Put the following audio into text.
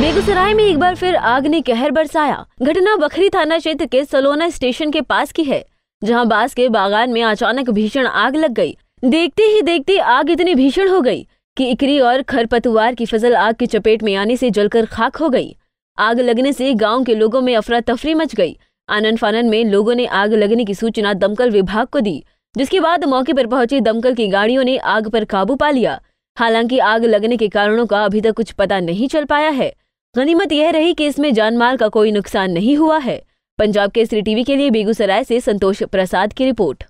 बेगूसराय में एक बार फिर आग ने कहर बरसाया घटना बखरी थाना क्षेत्र के सलोना स्टेशन के पास की है जहां बास के बागान में अचानक भीषण आग लग गई देखते ही देखते आग इतनी भीषण हो गई कि इकरी और खरपतवार की फसल आग की चपेट में आने से जलकर खाक हो गई आग लगने से गांव के लोगों में अफरा तफरी मच गई आनंद फानन में लोगों ने आग लगने की सूचना दमकल विभाग को दी जिसके बाद मौके पर पहुंची दमकल की गाड़ियों ने आग पर काबू पा लिया हालांकि आग लगने के कारणों का अभी तक कुछ पता नहीं चल पाया है गनीमत यह रही कि इसमें जानमाल का कोई नुकसान नहीं हुआ है पंजाब केसरी टीवी के लिए बेगूसराय से संतोष प्रसाद की रिपोर्ट